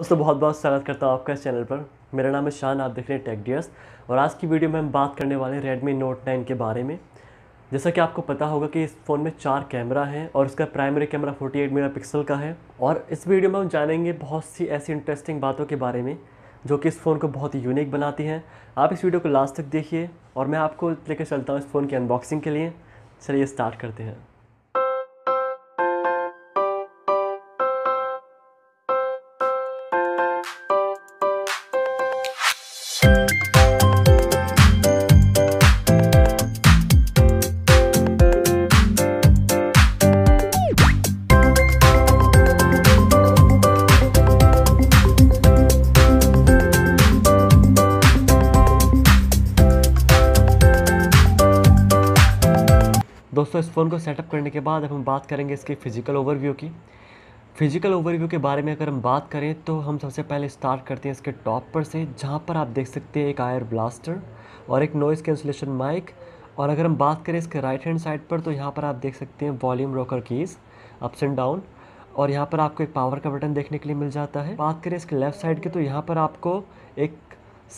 दोस्तों बहुत बहुत स्वागत करता हूँ आपका इस चैनल पर मेरा नाम है शान आप देख रहे हैं टेक डियर्स और आज की वीडियो में हम बात करने वाले हैं रेडमी नोट नाइन के बारे में जैसा कि आपको पता होगा कि इस फ़ोन में चार कैमरा है और इसका प्राइमरी कैमरा 48 मेगापिक्सल का है और इस वीडियो में हम जानेंगे बहुत सी ऐसी इंटरेस्टिंग बातों के बारे में जो कि इस फ़ोन को बहुत ही यूनिक बनाती हैं आप इस वीडियो को लास्ट तक देखिए और मैं आपको लेकर चलता हूँ इस फ़ोन की अनबॉक्सिंग के लिए चलिए स्टार्ट करते हैं दोस्तों इस फ़ोन को सेटअप करने के बाद अब हम बात करेंगे इसके फ़िज़िकल ओवरव्यू की फिजिकल ओवरव्यू के बारे में अगर हम बात करें तो हम सबसे पहले स्टार्ट करते हैं इसके टॉप पर से जहाँ पर आप देख सकते हैं एक आयर ब्लास्टर और एक नॉइज़ कैंसलेशन माइक और अगर हम बात करें इसके राइट हैंड साइड पर तो यहाँ पर आप देख सकते हैं volume rocker keys ups and down और यहाँ पर आपको एक पावर का बटन देखने के लिए मिल जाता है बात करें इसके लेफ्ट साइड की तो यहाँ पर आपको एक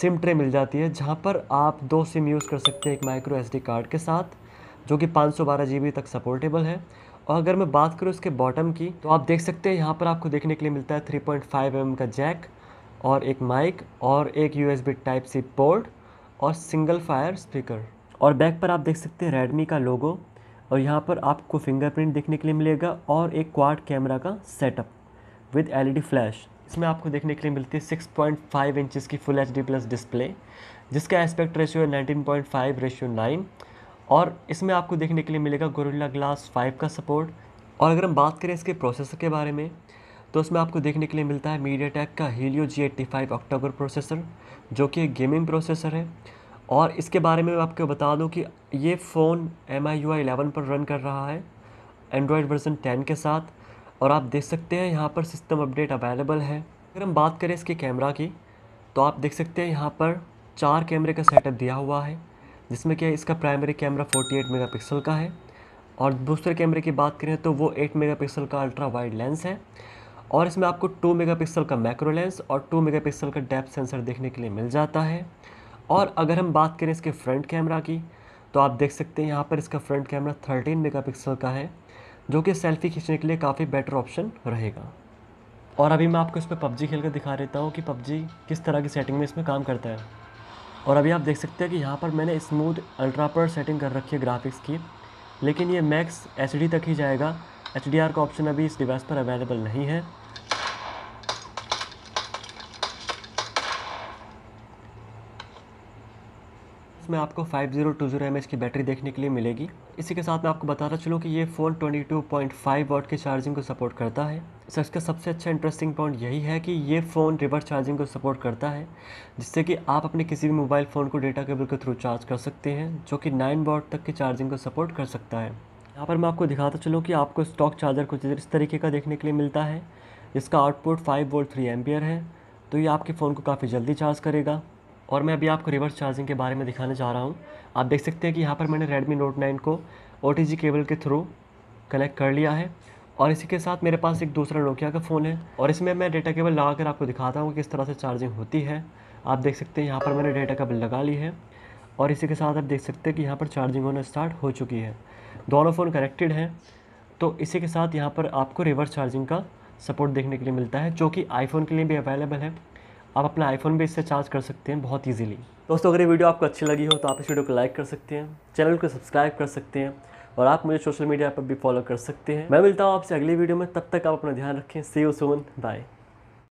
सिम ट्रे मिल जाती है जहाँ पर आप दो सिम यूज़ कर सकते हैं एक माइक्रो एस कार्ड के साथ जो कि पाँच सौ बारह तक सपोर्टेबल है और अगर मैं बात करूँ इसके बॉटम की तो आप देख सकते हैं यहाँ पर आपको देखने के लिए मिलता है 3.5 पॉइंट का जैक और एक माइक और एक बी टाइप सी पोर्ट और सिंगल फायर स्पीकर और बैक पर आप देख सकते हैं रेडमी का लोगो और यहाँ पर आपको फिंगरप्रिंट देखने के लिए मिलेगा और एक क्वाड कैमरा का सेटअप विद डी फ्लैश इसमें आपको देखने के लिए मिलती है 6.5 इंचज़ की फुल एच प्लस डिस्प्ले जिसका एस्पेक्ट रेशियो है फाइव रेशियो नाइन और इसमें आपको देखने के लिए मिलेगा गोरिल्ला ग्लास फाइव का सपोर्ट और अगर हम बात करें इसके प्रोसेसर के बारे में तो उसमें आपको देखने के लिए मिलता है मीडिया टेक का Helio G eighty five octa core processor जो कि एक गेमिंग प्रोसेसर है और इसके बारे में मैं आपको बता दूं कि ये phone M I U I eleven पर रन कर रहा है एंड्रॉयड वर्जन टेन के साथ और आप देख सकते हैं यहाँ पर सिस्टम अपडेट अवेलेबल है अगर हम बात करें इसके कैमरा की तो आप देख सकते हैं यहाँ पर चार कैमरे का सेटअप दिया हुआ है जिसमें क्या है इसका प्राइमरी कैमरा 48 मेगापिक्सल का है और दूसरे कैमरे की बात करें तो वो 8 मेगापिक्सल का अल्ट्रा वाइड लेंस है और इसमें आपको 2 मेगापिक्सल का मैक्रो लेंस और 2 मेगापिक्सल का डेप्थ सेंसर देखने के लिए मिल जाता है और अगर हम बात करें इसके फ्रंट कैमरा की तो आप देख सकते हैं यहाँ पर इसका फ्रंट कैमरा थर्टीन मेगा का है जो कि सेल्फी खींचने के लिए काफ़ी बेटर ऑप्शन रहेगा और अभी मैं आपको इस पर पबजी खेल कर दिखा देता हूँ कि पबजी किस तरह की सेटिंग में इसमें काम करता है और अभी आप देख सकते हैं कि यहाँ पर मैंने स्मूथ अल्ट्रा पर सेटिंग कर रखी है ग्राफिक्स की लेकिन ये मैक्स एच तक ही जाएगा एच का ऑप्शन अभी इस डिवाइस पर अवेलेबल नहीं है इसमें आपको 5020 जीरो टू जीरो की बैटरी देखने के लिए मिलेगी इसी के साथ मैं आपको बताता चलूँ कि ये फ़ोन 22.5 वाट की चार्जिंग को सपोर्ट करता है सर इसका सबसे अच्छा इंटरेस्टिंग पॉइंट यही है कि ये फ़ोन रिवर्स चार्जिंग को सपोर्ट करता है जिससे कि आप अपने किसी भी मोबाइल फ़ोन को डेटा केबल के थ्रू चार्ज कर सकते हैं जो कि नाइन वॉट तक की चार्जिंग को सपोर्ट कर सकता है यहाँ पर मैं आपको दिखाता चलूँ कि आपको स्टॉक चार्जर कुछ इस तरीके का देखने के लिए मिलता है इसका output five volt three ampere है तो ये आपके फ़ोन को काफ़ी जल्दी चार्ज करेगा और मैं अभी आपको रिवर्स चार्जिंग के बारे में दिखाने जा रहा हूँ आप देख सकते हैं कि यहाँ पर मैंने रेडमी नोट नाइन को ओ केबल के थ्रू कनेक्ट कर लिया है और इसी के साथ मेरे पास एक दूसरा नोकिया का फ़ोन है और इसमें मैं डेटा केबल लगा कर आपको दिखाता हूँ किस तरह से चार्जिंग होती है आप देख सकते हैं यहाँ पर मैंने डेटा केबल लगा ली है और इसी के साथ आप देख सकते हैं कि यहाँ पर चार्जिंग होना स्टार्ट हो चुकी है दोनों फ़ोन कनेक्टेड हैं तो इसी के साथ यहाँ पर आपको रिवर्स चार्जिंग का सपोर्ट देखने के लिए मिलता है जो कि आईफोन के लिए भी अवेलेबल है आप अपना आईफोन भी इससे चार्ज कर सकते हैं बहुत ईजिली दोस्तों अगर ये वीडियो आपको अच्छी लगी हो तो आप इस वीडियो को लाइक कर सकते हैं चैनल को सब्सक्राइब कर सकते हैं और आप मुझे सोशल मीडिया पर भी फॉलो कर सकते हैं मैं मिलता हूँ आपसे अगली वीडियो में तब तक आप अपना ध्यान रखें सी यू सोन बाय